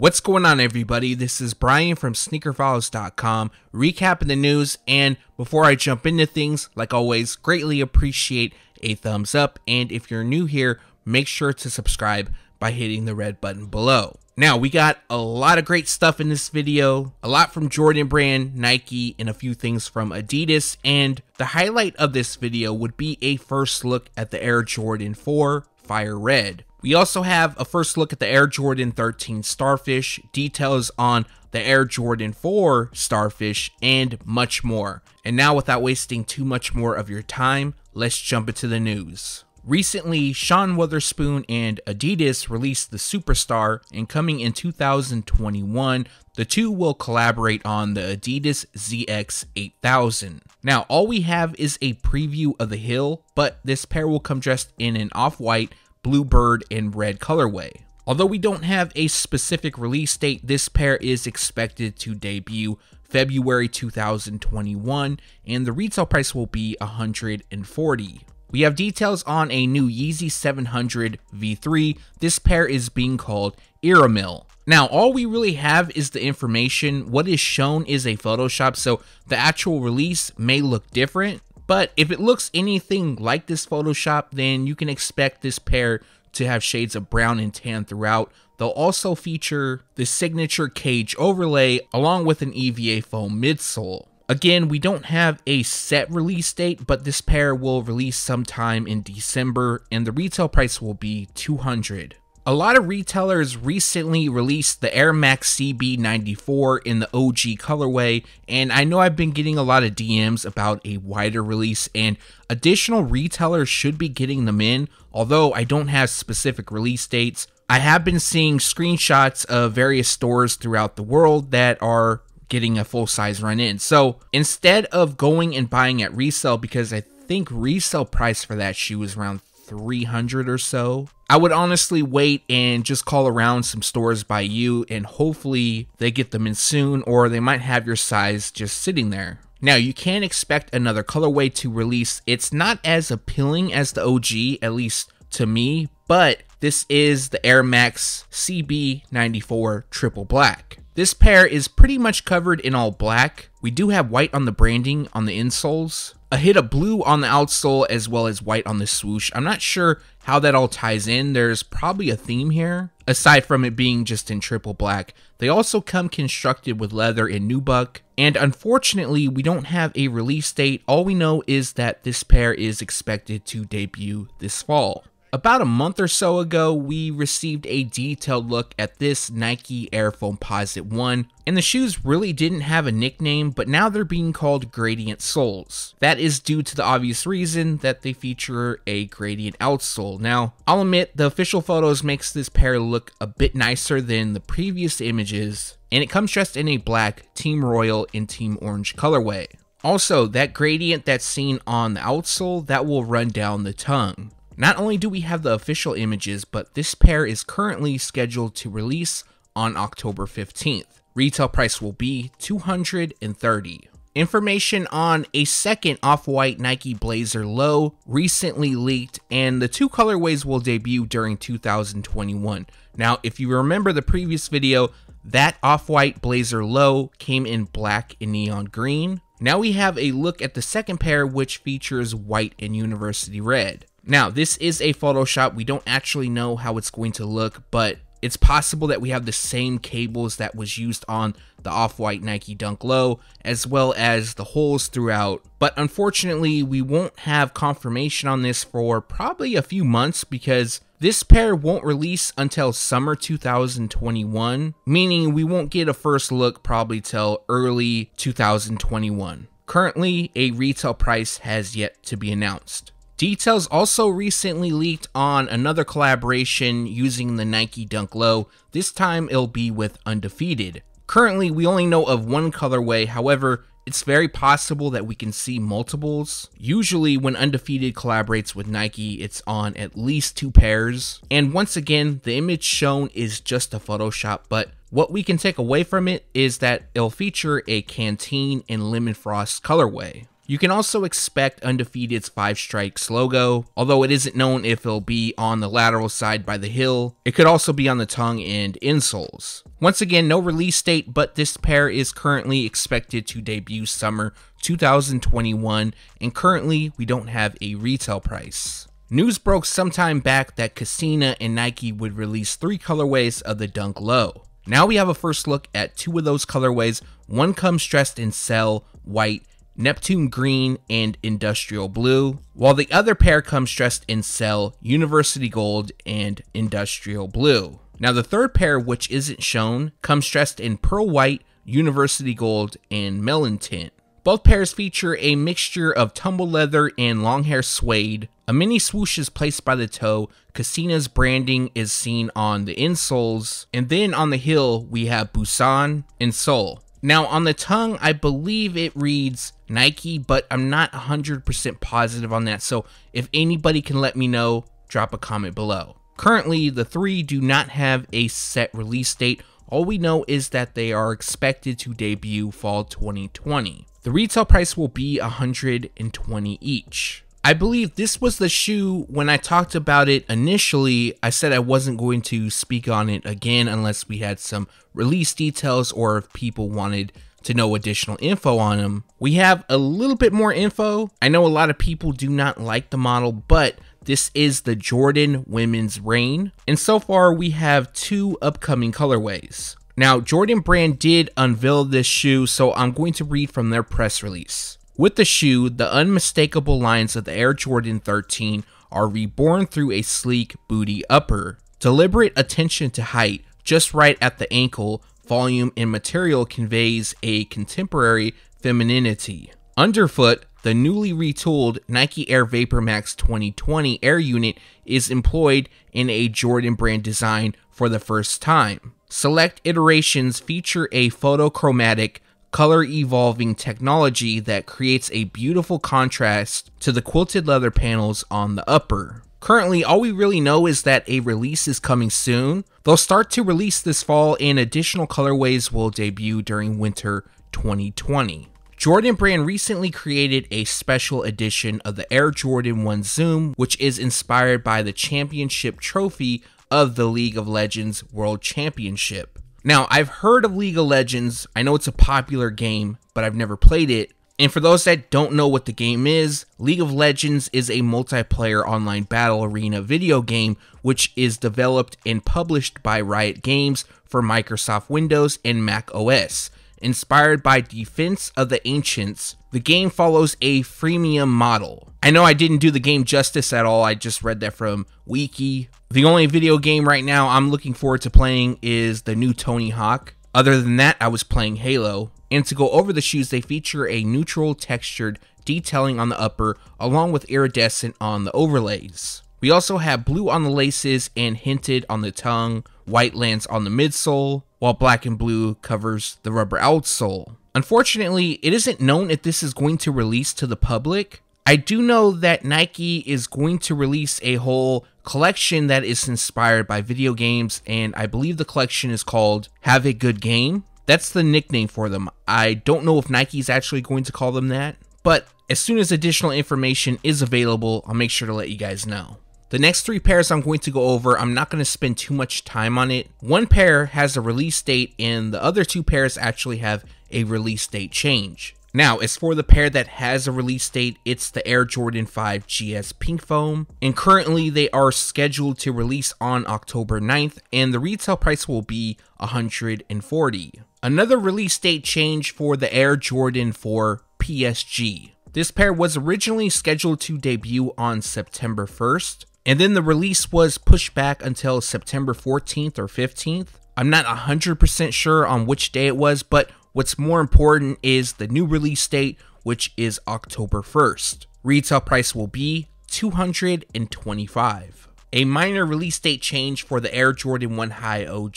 What's going on, everybody? This is Brian from sneakerfollows.com, recapping the news. And before I jump into things, like always, greatly appreciate a thumbs up. And if you're new here, make sure to subscribe by hitting the red button below. Now, we got a lot of great stuff in this video, a lot from Jordan Brand, Nike, and a few things from Adidas, and the highlight of this video would be a first look at the Air Jordan 4 Fire Red. We also have a first look at the Air Jordan 13 Starfish, details on the Air Jordan 4 Starfish, and much more. And now, without wasting too much more of your time, let's jump into the news. Recently, Sean Witherspoon and Adidas released the Superstar, and coming in 2021, the two will collaborate on the Adidas ZX 8000. Now, all we have is a preview of the heel, but this pair will come dressed in an off white bluebird, and red colorway. Although we don't have a specific release date, this pair is expected to debut February 2021 and the retail price will be 140. We have details on a new Yeezy 700 V3. This pair is being called Iramil. Now, all we really have is the information. What is shown is a Photoshop, so the actual release may look different. But if it looks anything like this Photoshop, then you can expect this pair to have shades of brown and tan throughout. They'll also feature the signature cage overlay along with an EVA foam midsole. Again, we don't have a set release date, but this pair will release sometime in December and the retail price will be 200. A lot of retailers recently released the Air Max CB94 in the OG colorway, and I know I've been getting a lot of DMs about a wider release, and additional retailers should be getting them in, although I don't have specific release dates. I have been seeing screenshots of various stores throughout the world that are getting a full size run in. So instead of going and buying at resale, because I think resale price for that shoe is around 300 or so. I would honestly wait and just call around some stores by you and hopefully they get them in soon or they might have your size just sitting there. Now, you can expect another colorway to release. It's not as appealing as the OG, at least to me, but this is the Air Max CB94 Triple Black. This pair is pretty much covered in all black. We do have white on the branding on the insoles, a hit of blue on the outsole as well as white on the swoosh. I'm not sure how that all ties in. There's probably a theme here. Aside from it being just in triple black, they also come constructed with leather in nubuck. And unfortunately, we don't have a release date. All we know is that this pair is expected to debut this fall. About a month or so ago, we received a detailed look at this Nike Air Foam Posit 1, and the shoes really didn't have a nickname, but now they're being called Gradient Soles. That is due to the obvious reason that they feature a gradient outsole. Now, I'll admit, the official photos makes this pair look a bit nicer than the previous images, and it comes dressed in a black Team Royal and Team Orange colorway. Also, that gradient that's seen on the outsole, that will run down the tongue. Not only do we have the official images, but this pair is currently scheduled to release on October 15th. Retail price will be 230. Information on a second off-white Nike Blazer low recently leaked and the two colorways will debut during 2021. Now, if you remember the previous video, that off-white Blazer low came in black and neon green. Now we have a look at the second pair which features white and university red. Now, this is a Photoshop. We don't actually know how it's going to look, but it's possible that we have the same cables that was used on the off-white Nike Dunk Low, as well as the holes throughout. But unfortunately, we won't have confirmation on this for probably a few months because this pair won't release until summer 2021, meaning we won't get a first look probably till early 2021. Currently, a retail price has yet to be announced. Details also recently leaked on another collaboration using the Nike Dunk Low. This time it'll be with Undefeated. Currently, we only know of one colorway, however, it's very possible that we can see multiples. Usually, when Undefeated collaborates with Nike, it's on at least two pairs. And once again, the image shown is just a Photoshop, but what we can take away from it is that it'll feature a Canteen and Lemon Frost colorway. You can also expect Undefeated's Five Strikes logo, although it isn't known if it'll be on the lateral side by the heel. It could also be on the tongue and insoles. Once again, no release date, but this pair is currently expected to debut summer 2021, and currently we don't have a retail price. News broke sometime back that Casina and Nike would release three colorways of the Dunk Low. Now we have a first look at two of those colorways. One comes dressed in cell, white, Neptune Green, and Industrial Blue, while the other pair comes dressed in Cell, University Gold, and Industrial Blue. Now the third pair, which isn't shown, comes dressed in Pearl White, University Gold, and Melon Tint. Both pairs feature a mixture of tumble leather and long hair suede. A mini swoosh is placed by the toe. Casina's branding is seen on the insoles. And then on the heel, we have Busan and Seoul. Now, on the tongue, I believe it reads Nike, but I'm not 100% positive on that. So if anybody can let me know, drop a comment below. Currently, the three do not have a set release date. All we know is that they are expected to debut fall 2020. The retail price will be 120 each. I believe this was the shoe when I talked about it initially. I said I wasn't going to speak on it again unless we had some release details or if people wanted to know additional info on them. We have a little bit more info. I know a lot of people do not like the model, but this is the Jordan Women's Rain. And so far, we have two upcoming colorways. Now, Jordan Brand did unveil this shoe, so I'm going to read from their press release. With the shoe, the unmistakable lines of the Air Jordan 13 are reborn through a sleek booty upper. Deliberate attention to height, just right at the ankle, volume, and material conveys a contemporary femininity. Underfoot, the newly retooled Nike Air VaporMax 2020 Air unit is employed in a Jordan brand design for the first time. Select iterations feature a photochromatic color evolving technology that creates a beautiful contrast to the quilted leather panels on the upper. Currently, all we really know is that a release is coming soon. They'll start to release this fall, and additional colorways will debut during winter 2020. Jordan Brand recently created a special edition of the Air Jordan 1 Zoom, which is inspired by the championship trophy of the League of Legends World Championship. Now, I've heard of League of Legends. I know it's a popular game, but I've never played it. And for those that don't know what the game is, League of Legends is a multiplayer online battle arena video game which is developed and published by Riot Games for Microsoft Windows and Mac OS inspired by Defense of the Ancients, the game follows a freemium model. I know I didn't do the game justice at all, I just read that from Wiki. The only video game right now I'm looking forward to playing is the new Tony Hawk. Other than that, I was playing Halo. And to go over the shoes, they feature a neutral textured detailing on the upper, along with iridescent on the overlays. We also have blue on the laces and hinted on the tongue, white lands on the midsole, while black and blue covers the rubber outsole. Unfortunately, it isn't known if this is going to release to the public. I do know that Nike is going to release a whole collection that is inspired by video games, and I believe the collection is called Have a Good Game. That's the nickname for them. I don't know if Nike's actually going to call them that, but as soon as additional information is available, I'll make sure to let you guys know. The next three pairs I'm going to go over, I'm not going to spend too much time on it. One pair has a release date and the other two pairs actually have a release date change. Now, as for the pair that has a release date, it's the Air Jordan 5 GS Pink Foam, and currently they are scheduled to release on October 9th, and the retail price will be 140. Another release date change for the Air Jordan 4 PSG. This pair was originally scheduled to debut on September 1st, and then the release was pushed back until September 14th or 15th. I'm not 100% sure on which day it was, but what's more important is the new release date, which is October 1st. Retail price will be 225. A minor release date change for the Air Jordan 1 High OG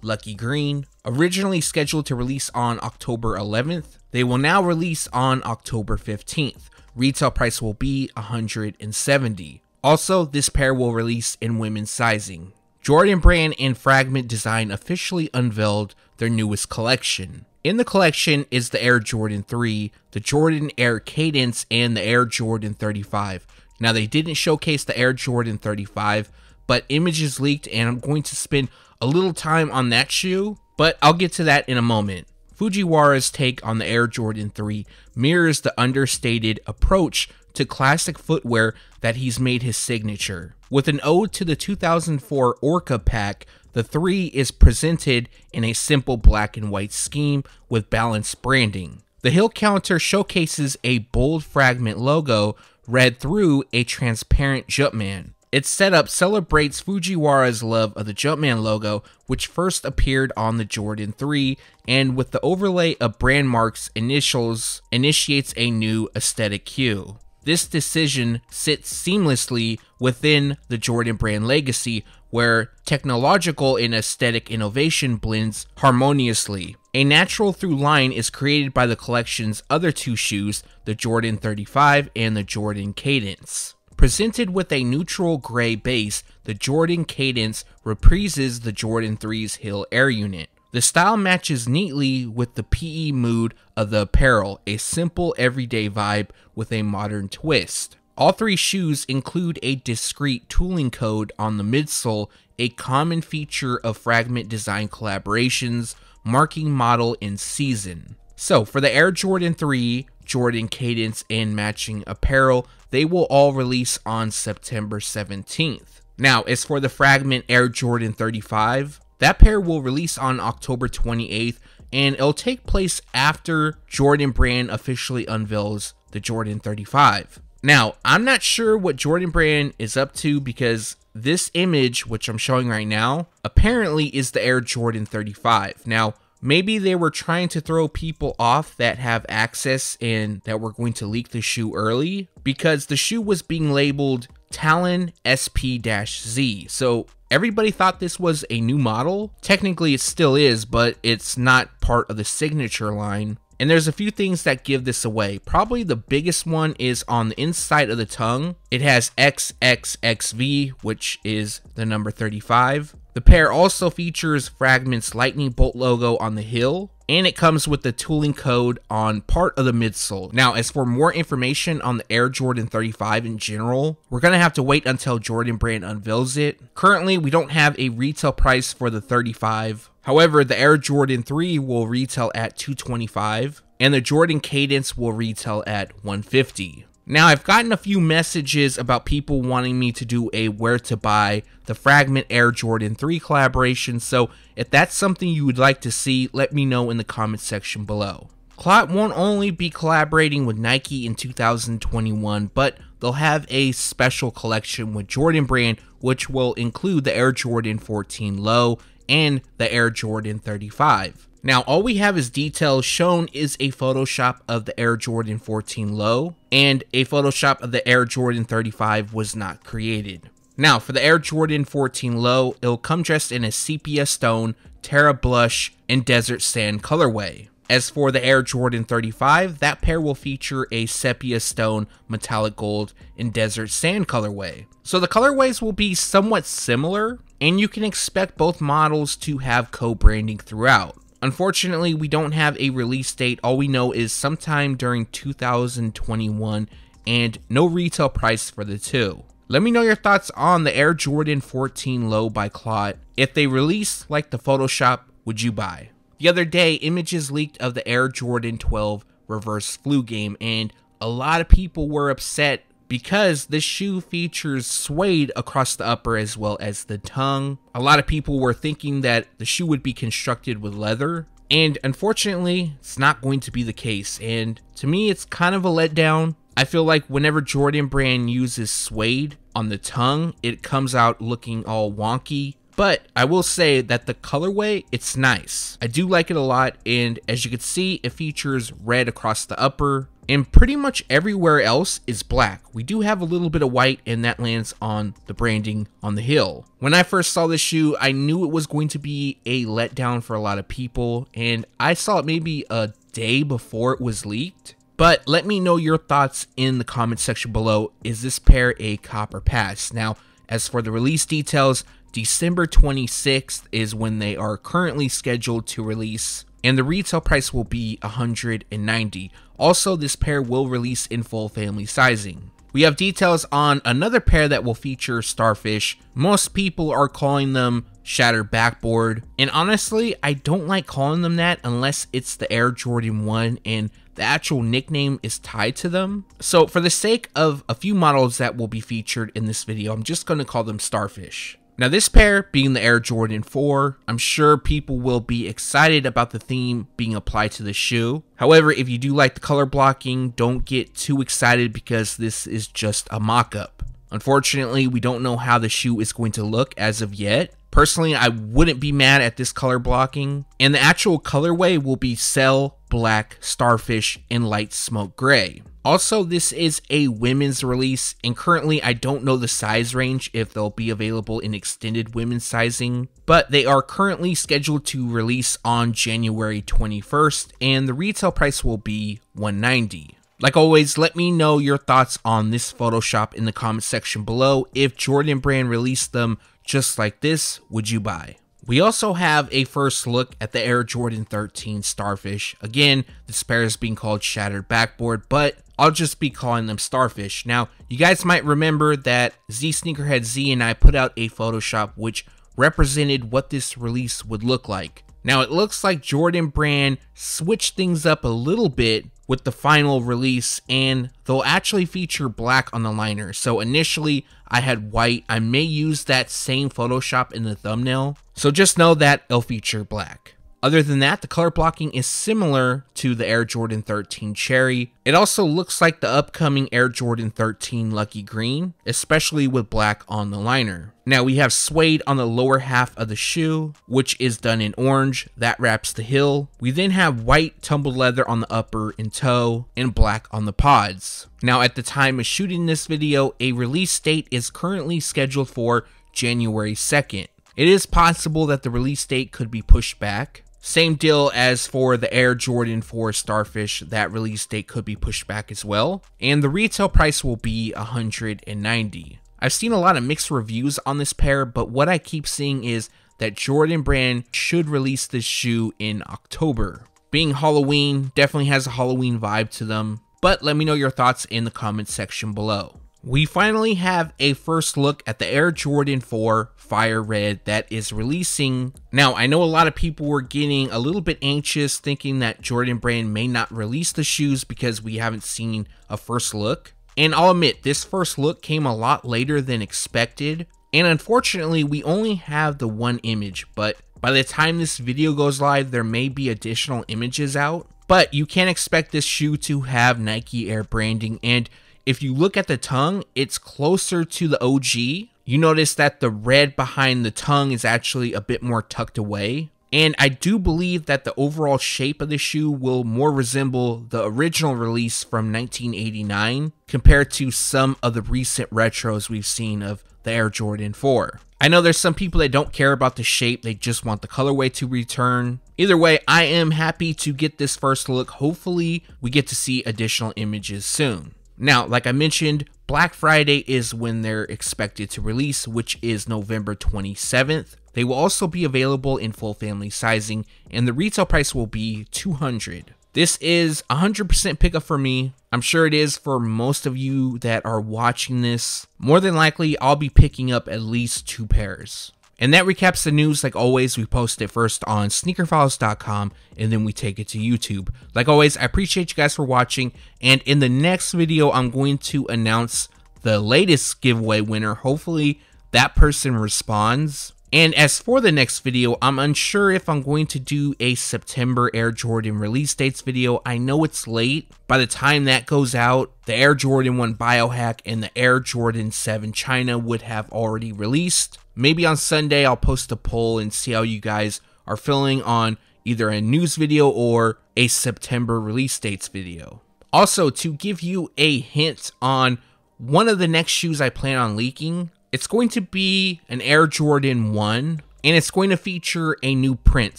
Lucky Green, originally scheduled to release on October 11th, they will now release on October 15th. Retail price will be 170. Also, this pair will release in women's sizing. Jordan Brand and Fragment Design officially unveiled their newest collection. In the collection is the Air Jordan 3, the Jordan Air Cadence, and the Air Jordan 35. Now, they didn't showcase the Air Jordan 35, but images leaked, and I'm going to spend a little time on that shoe, but I'll get to that in a moment. Fujiwara's take on the Air Jordan 3 mirrors the understated approach to classic footwear that he's made his signature. With an ode to the 2004 Orca pack, the 3 is presented in a simple black and white scheme with balanced branding. The hill counter showcases a bold fragment logo read through a transparent Jumpman. Its setup celebrates Fujiwara's love of the Jumpman logo, which first appeared on the Jordan 3, and with the overlay of brand marks initials, initiates a new aesthetic cue this decision sits seamlessly within the Jordan brand legacy, where technological and aesthetic innovation blends harmoniously. A natural through line is created by the collection's other two shoes, the Jordan 35 and the Jordan Cadence. Presented with a neutral gray base, the Jordan Cadence reprises the Jordan 3's Hill Air unit. The style matches neatly with the PE mood of the apparel, a simple everyday vibe with a modern twist. All three shoes include a discreet tooling code on the midsole, a common feature of fragment design collaborations, marking model and season. So, for the Air Jordan 3, Jordan Cadence, and matching apparel, they will all release on September 17th. Now, as for the Fragment Air Jordan 35, that pair will release on October 28th, and it'll take place after Jordan Brand officially unveils the Jordan 35. Now, I'm not sure what Jordan Brand is up to because this image, which I'm showing right now, apparently is the Air Jordan 35. Now, maybe they were trying to throw people off that have access and that were going to leak the shoe early because the shoe was being labeled Talon SP-Z. So everybody thought this was a new model. Technically it still is, but it's not part of the signature line and there's a few things that give this away. Probably the biggest one is on the inside of the tongue. It has XXXV, which is the number 35. The pair also features Fragment's lightning bolt logo on the hill, and it comes with the tooling code on part of the midsole. Now, as for more information on the Air Jordan 35 in general, we're going to have to wait until Jordan Brand unveils it. Currently, we don't have a retail price for the 35, However, the Air Jordan 3 will retail at 225 and the Jordan Cadence will retail at 150. Now, I've gotten a few messages about people wanting me to do a where to buy the Fragment Air Jordan 3 collaboration, so if that's something you would like to see, let me know in the comments section below. Clot won't only be collaborating with Nike in 2021, but they'll have a special collection with Jordan Brand, which will include the Air Jordan 14 Low and the Air Jordan 35. Now, all we have as details shown is a Photoshop of the Air Jordan 14 Low, and a Photoshop of the Air Jordan 35 was not created. Now, for the Air Jordan 14 Low, it'll come dressed in a sepia stone, terra blush, and desert sand colorway. As for the Air Jordan 35, that pair will feature a sepia stone, metallic gold, and desert sand colorway. So the colorways will be somewhat similar, and you can expect both models to have co-branding throughout. Unfortunately, we don't have a release date. All we know is sometime during 2021 and no retail price for the two. Let me know your thoughts on the Air Jordan 14 Low by Clot. If they release like the Photoshop, would you buy? The other day, images leaked of the Air Jordan 12 reverse flu game and a lot of people were upset because this shoe features suede across the upper as well as the tongue. A lot of people were thinking that the shoe would be constructed with leather, and unfortunately, it's not going to be the case. And to me, it's kind of a letdown. I feel like whenever Jordan Brand uses suede on the tongue, it comes out looking all wonky. But I will say that the colorway, it's nice. I do like it a lot, and as you can see, it features red across the upper, and pretty much everywhere else is black. We do have a little bit of white and that lands on the branding on the heel. When I first saw this shoe, I knew it was going to be a letdown for a lot of people and I saw it maybe a day before it was leaked. But let me know your thoughts in the comment section below. Is this pair a copper pass? Now, as for the release details, December 26th is when they are currently scheduled to release and the retail price will be 190. Also, this pair will release in full family sizing. We have details on another pair that will feature starfish. Most people are calling them shattered backboard. And honestly, I don't like calling them that unless it's the Air Jordan 1 and the actual nickname is tied to them. So for the sake of a few models that will be featured in this video, I'm just going to call them starfish. Now, this pair being the Air Jordan 4, I'm sure people will be excited about the theme being applied to the shoe. However, if you do like the color blocking, don't get too excited because this is just a mock up. Unfortunately, we don't know how the shoe is going to look as of yet. Personally, I wouldn't be mad at this color blocking, and the actual colorway will be Cell, Black, Starfish, and Light Smoke Gray. Also, this is a women's release, and currently I don't know the size range if they'll be available in extended women's sizing, but they are currently scheduled to release on January 21st, and the retail price will be 190 like always, let me know your thoughts on this Photoshop in the comment section below. If Jordan Brand released them just like this, would you buy? We also have a first look at the Air Jordan 13 Starfish. Again, this pair is being called Shattered Backboard, but I'll just be calling them Starfish. Now, you guys might remember that Z Sneakerhead Z and I put out a Photoshop which represented what this release would look like. Now, it looks like Jordan Brand switched things up a little bit with the final release, and they'll actually feature black on the liner. So initially, I had white. I may use that same Photoshop in the thumbnail. So just know that it'll feature black. Other than that, the color blocking is similar to the Air Jordan 13 Cherry. It also looks like the upcoming Air Jordan 13 Lucky Green, especially with black on the liner. Now we have suede on the lower half of the shoe, which is done in orange, that wraps the heel. We then have white tumbled leather on the upper and toe, and black on the pods. Now at the time of shooting this video, a release date is currently scheduled for January 2nd. It is possible that the release date could be pushed back, same deal as for the Air Jordan 4 Starfish, that release date could be pushed back as well, and the retail price will be 190. I've seen a lot of mixed reviews on this pair, but what I keep seeing is that Jordan Brand should release this shoe in October. Being Halloween, definitely has a Halloween vibe to them, but let me know your thoughts in the comments section below we finally have a first look at the Air Jordan 4 Fire Red that is releasing. Now, I know a lot of people were getting a little bit anxious thinking that Jordan Brand may not release the shoes because we haven't seen a first look. And I'll admit, this first look came a lot later than expected. And unfortunately, we only have the one image, but by the time this video goes live, there may be additional images out. But you can not expect this shoe to have Nike Air branding and if you look at the tongue, it's closer to the OG. You notice that the red behind the tongue is actually a bit more tucked away. And I do believe that the overall shape of the shoe will more resemble the original release from 1989 compared to some of the recent retros we've seen of the Air Jordan 4. I know there's some people that don't care about the shape, they just want the colorway to return. Either way, I am happy to get this first look. Hopefully, we get to see additional images soon. Now, like I mentioned, Black Friday is when they're expected to release, which is November 27th. They will also be available in full family sizing, and the retail price will be 200. This is 100% pickup for me. I'm sure it is for most of you that are watching this. More than likely, I'll be picking up at least two pairs. And that recaps the news. Like always, we post it first on sneakerfiles.com and then we take it to YouTube. Like always, I appreciate you guys for watching. And in the next video, I'm going to announce the latest giveaway winner. Hopefully, that person responds. And as for the next video, I'm unsure if I'm going to do a September Air Jordan release dates video. I know it's late. By the time that goes out, the Air Jordan 1 Biohack and the Air Jordan 7 China would have already released. Maybe on Sunday I'll post a poll and see how you guys are feeling on either a news video or a September release dates video. Also, to give you a hint on one of the next shoes I plan on leaking, it's going to be an Air Jordan 1 and it's going to feature a new print.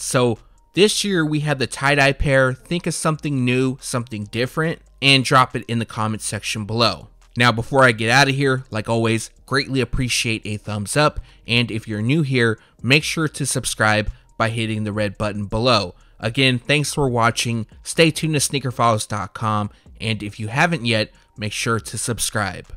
So this year we had the tie-dye pair. Think of something new, something different, and drop it in the comment section below. Now, before I get out of here, like always, greatly appreciate a thumbs up, and if you're new here, make sure to subscribe by hitting the red button below. Again, thanks for watching, stay tuned to sneakerfiles.com, and if you haven't yet, make sure to subscribe.